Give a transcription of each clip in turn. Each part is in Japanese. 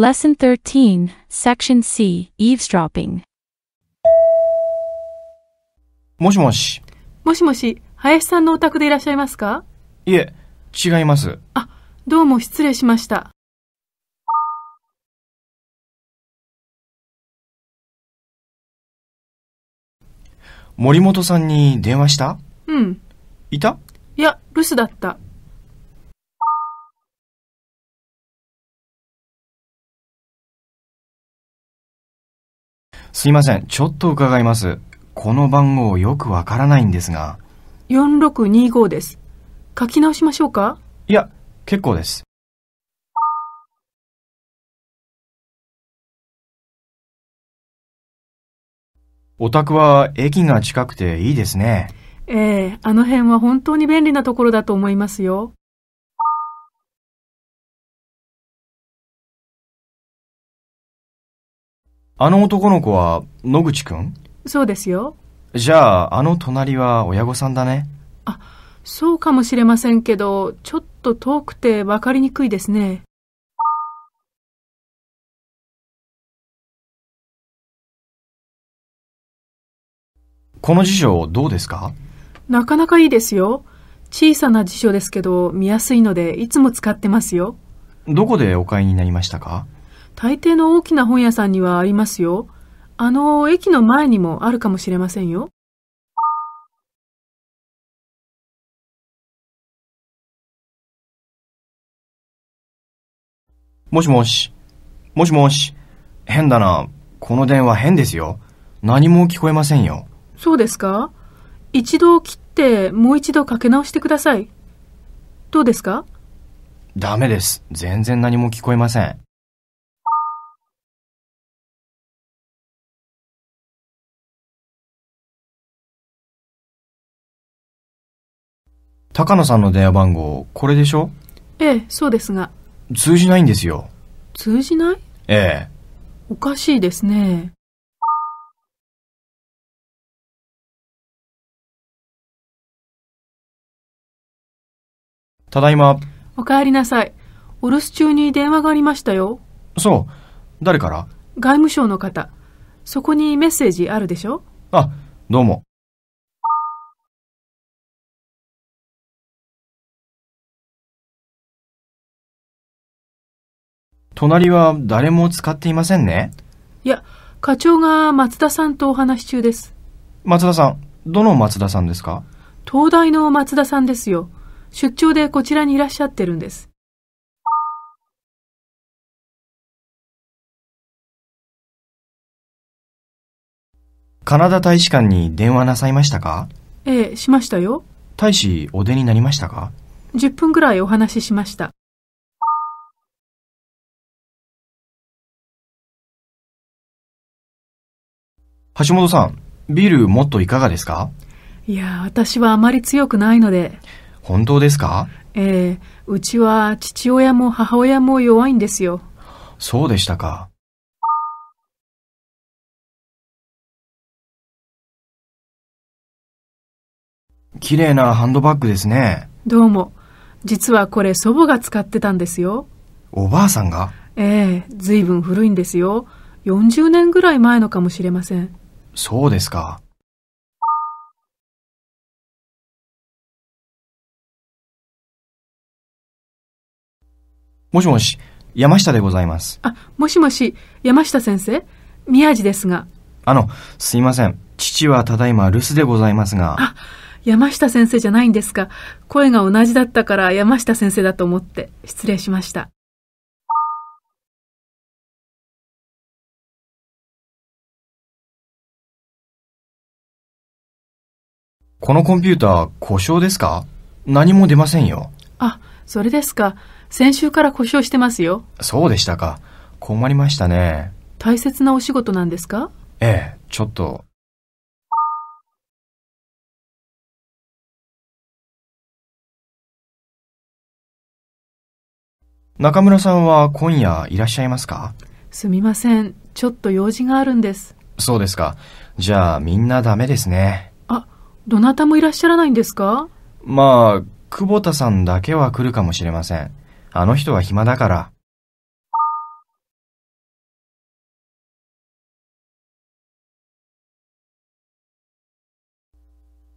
Lesson 13, Section C, Eavesdropping もしもし。もしもし、林さんのお宅でいらっしゃいますかいえ、違います。あ、どうも失礼しました。森本さんに電話したうん。いたいや、留守だった。すいません、ちょっと伺います。この番号よくわからないんですが。4625です。書き直しましょうかいや、結構です。お宅は駅が近くていいですね。ええあの辺は本当に便利なところだと思いますよ。あの男の子は野口くんそうですよ。じゃあ、あの隣は親御さんだね。あ、そうかもしれませんけど、ちょっと遠くて分かりにくいですね。この辞書どうですかなかなかいいですよ。小さな辞書ですけど見やすいのでいつも使ってますよ。どこでお買いになりましたか大抵の大きな本屋さんにはありますよ。あの、駅の前にもあるかもしれませんよ。もしもし。もしもし。変だな。この電話変ですよ。何も聞こえませんよ。そうですか一度切ってもう一度かけ直してください。どうですかダメです。全然何も聞こえません。高野さんの電話番号、これでしょええ、そうですが。通じないんですよ。通じないええ。おかしいですね。ただいま。おかえりなさい。お留守中に電話がありましたよ。そう。誰から外務省の方。そこにメッセージあるでしょあ、どうも。隣は誰も使っていませんねいや、課長が松田さんとお話し中です。松田さん、どの松田さんですか東大の松田さんですよ。出張でこちらにいらっしゃってるんです。カナダ大使館に電話なさいましたかええ、しましたよ。大使、お出になりましたか ?10 分ぐらいお話ししました。橋本さん、ビールもっといかがですかいや、私はあまり強くないので。本当ですかええー、うちは父親も母親も弱いんですよ。そうでしたか。綺麗なハンドバッグですね。どうも。実はこれ祖母が使ってたんですよ。おばあさんがええー、ずいぶん古いんですよ。40年ぐらい前のかもしれません。そうですか。もしもし、山下でございます。あ、もしもし、山下先生宮地ですが。あの、すいません。父はただいま留守でございますが。あ、山下先生じゃないんですか。声が同じだったから山下先生だと思って失礼しました。このコンピューター、故障ですか何も出ませんよ。あ、それですか。先週から故障してますよ。そうでしたか。困りましたね。大切なお仕事なんですかええ、ちょっと。中村さんは今夜いらっしゃいますかすみません。ちょっと用事があるんです。そうですか。じゃあみんなダメですね。どなたもいらっしゃらないんですかまあ、久保田さんだけは来るかもしれません。あの人は暇だから。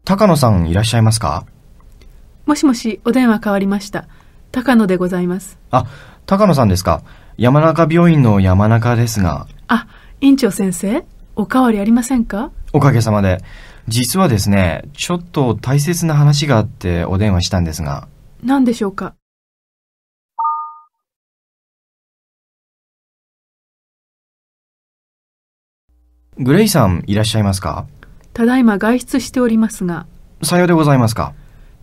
高野さんいらっしゃいますかもしもし、お電話変わりました。高野でございます。あ、高野さんですか。山中病院の山中ですが。あ、院長先生、おかわりありませんかおかげさまで。実はですね、ちょっと大切な話があってお電話したんですが。何でしょうかグレイさんいらっしゃいますかただいま外出しておりますが。さようでございますか。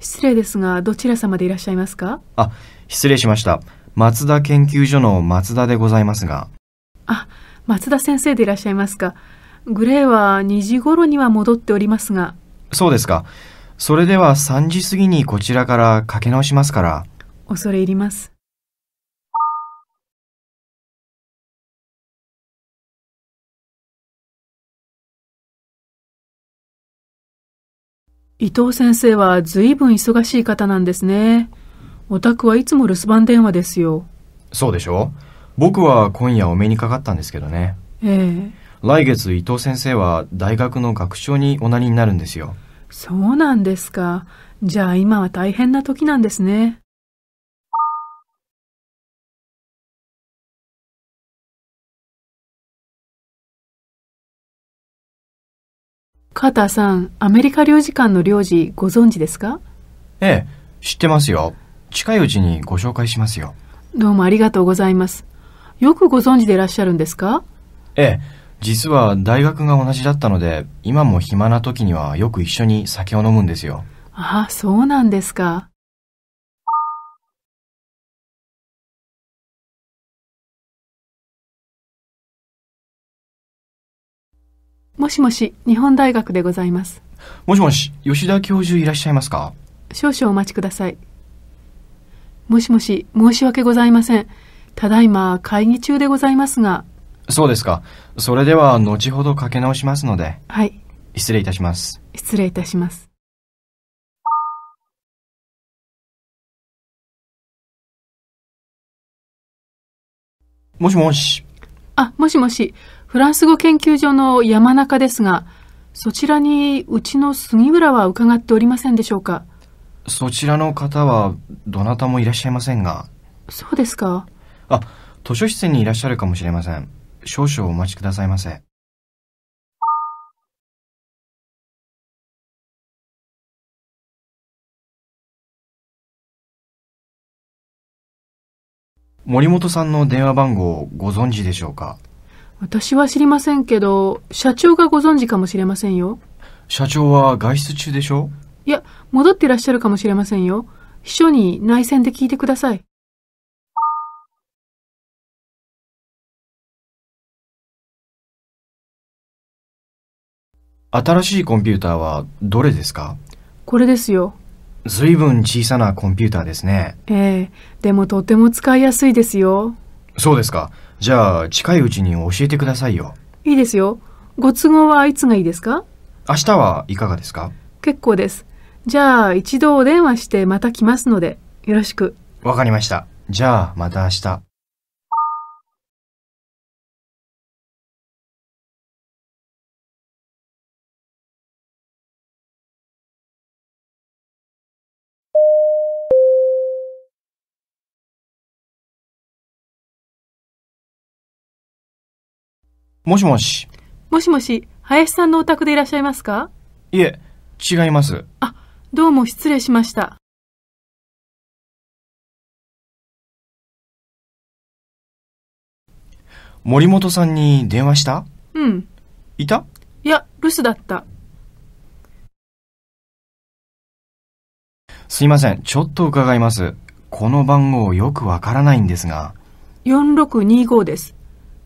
失礼ですが、どちら様でいらっしゃいますかあ、失礼しました。松田研究所の松田でございますが。あ、松田先生でいらっしゃいますか。グレーは2時頃には戻っておりますが。そうですか。それでは3時過ぎにこちらからかけ直しますから。恐れ入ります。伊藤先生はずいぶん忙しい方なんですね。お宅はいつも留守番電話ですよ。そうでしょう僕は今夜お目にかかったんですけどね。ええ。来月伊藤先生は大学の学長におなりになるんですよ。そうなんですか。じゃあ今は大変な時なんですね。カーターさん、アメリカ領事館の領事ご存知ですかええ、知ってますよ。近いうちにご紹介しますよ。どうもありがとうございます。よくご存知でいらっしゃるんですかええ。実は大学が同じだったので今も暇な時にはよく一緒に酒を飲むんですよああそうなんですかもしもし日本大学でございますもしもし吉田教授いらっしゃいますか少々お待ちくださいもしもし申し訳ございませんただいま会議中でございますがそうですか。それでは後ほどかけ直しますので。はい。失礼いたします。失礼いたします。もしもし。あ、もしもし。フランス語研究所の山中ですが、そちらにうちの杉浦は伺っておりませんでしょうか。そちらの方はどなたもいらっしゃいませんが。そうですか。あ、図書室にいらっしゃるかもしれません。少々お待ちくださいませ。森本さんの電話番号をご存知でしょうか私は知りませんけど、社長がご存知かもしれませんよ。社長は外出中でしょいや、戻っていらっしゃるかもしれませんよ。秘書に内線で聞いてください。新しいコンピューターはどれですかこれですよ。ずいぶん小さなコンピューターですね。ええでもとても使いやすいですよ。そうですか。じゃあ近いうちに教えてくださいよ。いいですよ。ご都合はいつがいいですか明日はいかがですか結構です。じゃあ一度お電話してまた来ますのでよろしく。わかりました。じゃあまた明日。もしもし。もしもし、林さんのお宅でいらっしゃいますかいえ、違います。あ、どうも失礼しました。森本さんに電話したうん。いたいや、留守だった。すいません、ちょっと伺います。この番号よくわからないんですが。4625です。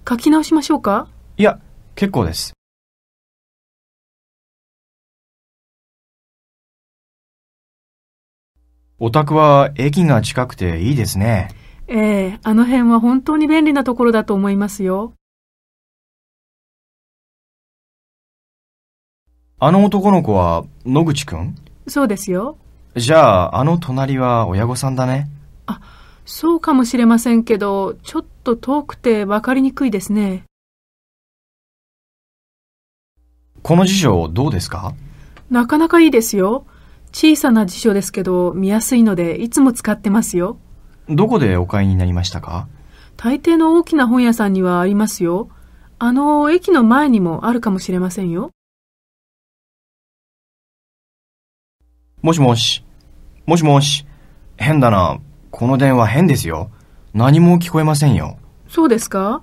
書き直しましょうかいや、結構です。お宅は駅が近くていいですね。ええ、あの辺は本当に便利なところだと思いますよ。あの男の子は野口くんそうですよ。じゃあ、あの隣は親御さんだね。あ、そうかもしれませんけど、ちょっと遠くて分かりにくいですね。この辞書どうですかなかなかいいですよ。小さな辞書ですけど見やすいのでいつも使ってますよ。どこでお買いになりましたか大抵の大きな本屋さんにはありますよ。あの、駅の前にもあるかもしれませんよ。もしもし。もしもし。変だな。この電話変ですよ。何も聞こえませんよ。そうですか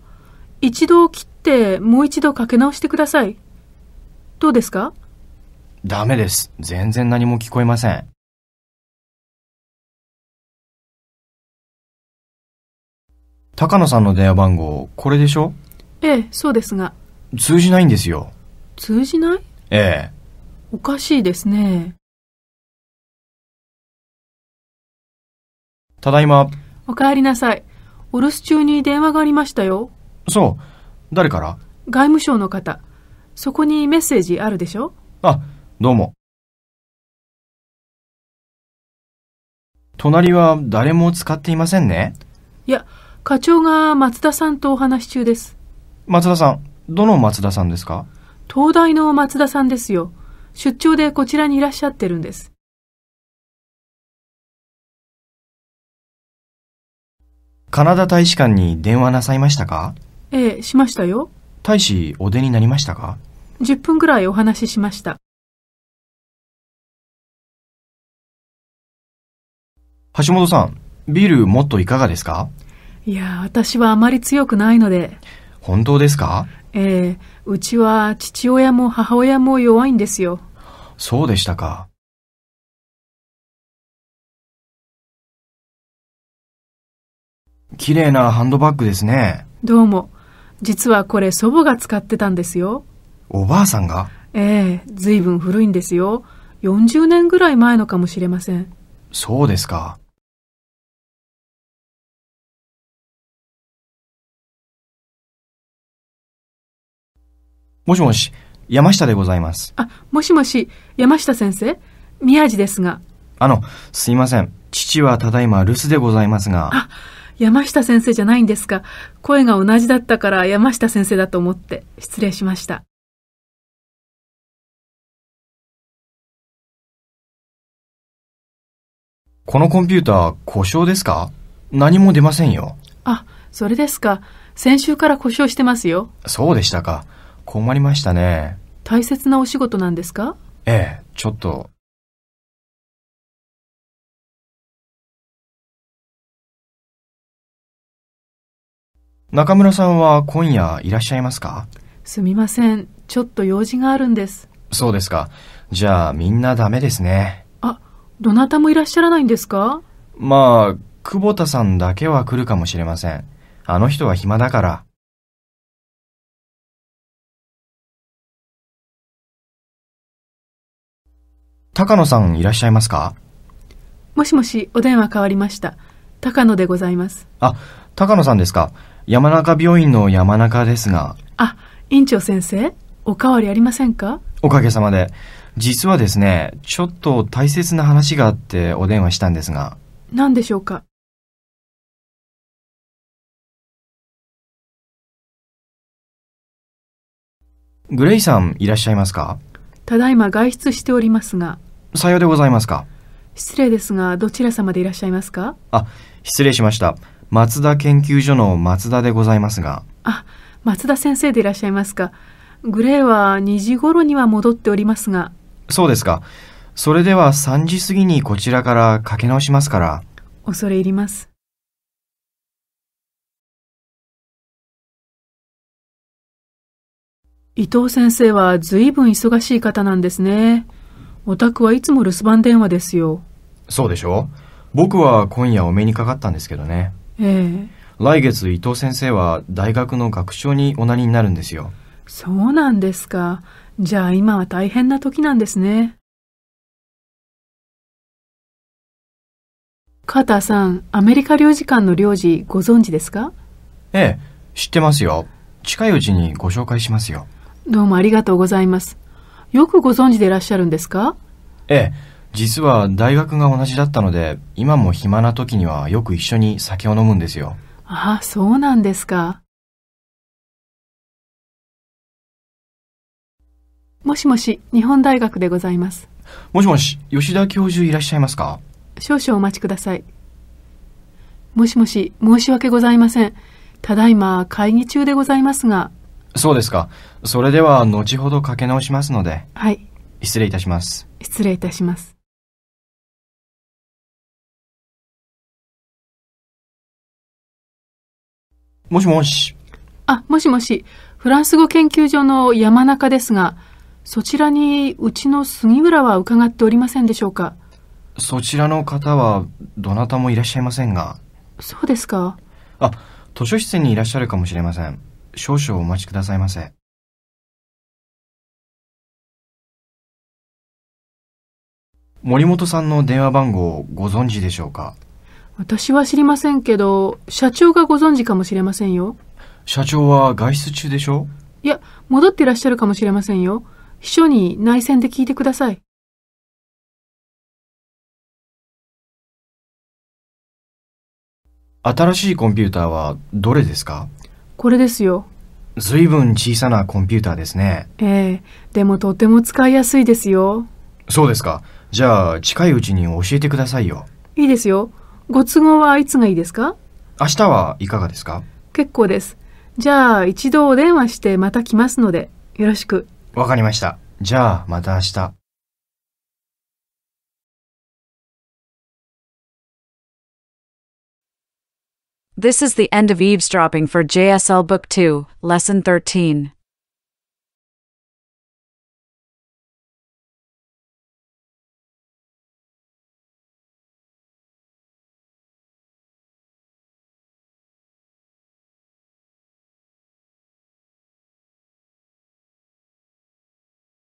一度切ってもう一度かけ直してください。どうですかダメです。全然何も聞こえません。高野さんの電話番号、これでしょええ、そうですが。通じないんですよ。通じないええ。おかしいですね。ただいま。お帰りなさい。お留守中に電話がありましたよ。そう。誰から外務省の方。そこにメッセージあるでしょあ、どうも。隣は誰も使っていませんね。いや、課長が松田さんとお話し中です。松田さん、どの松田さんですか東大の松田さんですよ。出張でこちらにいらっしゃってるんです。カナダ大使館に電話なさいましたかええ、しましたよ。大使、お出になりましたか10分ぐらいお話ししました。橋本さん、ビールもっといかがですかいや、私はあまり強くないので。本当ですかええー、うちは父親も母親も弱いんですよ。そうでしたか。綺麗なハンドバッグですね。どうも。実はこれ祖母が使ってたんですよ。おばあさんがええずいぶん古いんですよ。40年ぐらい前のかもしれません。そうですか。もしもし、山下でございます。あ、もしもし、山下先生宮地ですが。あの、すいません。父はただいま留守でございますが。あ、山下先生じゃないんですか。声が同じだったから山下先生だと思って、失礼しました。このコンピューター、故障ですか何も出ませんよ。あ、それですか。先週から故障してますよ。そうでしたか。困りましたね。大切なお仕事なんですかええ、ちょっと。中村さんは今夜いらっしゃいますかすみません。ちょっと用事があるんです。そうですか。じゃあみんなダメですね。どなたもいらっしゃらないんですかまあ、久保田さんだけは来るかもしれません。あの人は暇だから。高野さんいらっしゃいますかもしもし、お電話変わりました。高野でございます。あ、高野さんですか。山中病院の山中ですが。あ、院長先生、お変わりありませんかおかげさまで。実はですね、ちょっと大切な話があってお電話したんですが。何でしょうかグレイさんいらっしゃいますかただいま外出しておりますが。さようでございますか。失礼ですが、どちら様でいらっしゃいますかあ、失礼しました。松田研究所の松田でございますが。あ、松田先生でいらっしゃいますか。グレイは2時頃には戻っておりますが。そうですか。それでは3時過ぎにこちらからかけ直しますから。恐れ入ります。伊藤先生は随分忙しい方なんですね。お宅はいつも留守番電話ですよ。そうでしょ僕は今夜お目にかかったんですけどね。ええ。来月伊藤先生は大学の学長におなりになるんですよ。そうなんですか。じゃあ今は大変な時なんですね。カーターさん、アメリカ領事館の領事ご存知ですかええ、知ってますよ。近いうちにご紹介しますよ。どうもありがとうございます。よくご存知でいらっしゃるんですかええ、実は大学が同じだったので、今も暇な時にはよく一緒に酒を飲むんですよ。ああ、そうなんですか。もしもし、日本大学でございます。もしもし、吉田教授いらっしゃいますか少々お待ちください。もしもし、申し訳ございません。ただいま会議中でございますが。そうですか。それでは後ほどかけ直しますので。はい。失礼いたします。失礼いたします。もしもし。あ、もしもし。フランス語研究所の山中ですが、そちらにうちの杉浦は伺っておりませんでしょうかそちらの方はどなたもいらっしゃいませんがそうですかあ図書室にいらっしゃるかもしれません少々お待ちくださいませ森本さんの電話番号ご存知でしょうか私は知りませんけど社長がご存知かもしれませんよ社長は外出中でしょういや戻っていらっしゃるかもしれませんよ秘書に内線で聞いてください。新しいコンピューターはどれですかこれですよ。随分小さなコンピューターですね。ええでもとても使いやすいですよ。そうですか。じゃあ近いうちに教えてくださいよ。いいですよ。ご都合はいつがいいですか明日はいかがですか結構です。じゃあ一度お電話してまた来ますのでよろしく。わかりました。じゃあ、また明日。This is the end of eavesdropping for JSL Book 2, Lesson 13.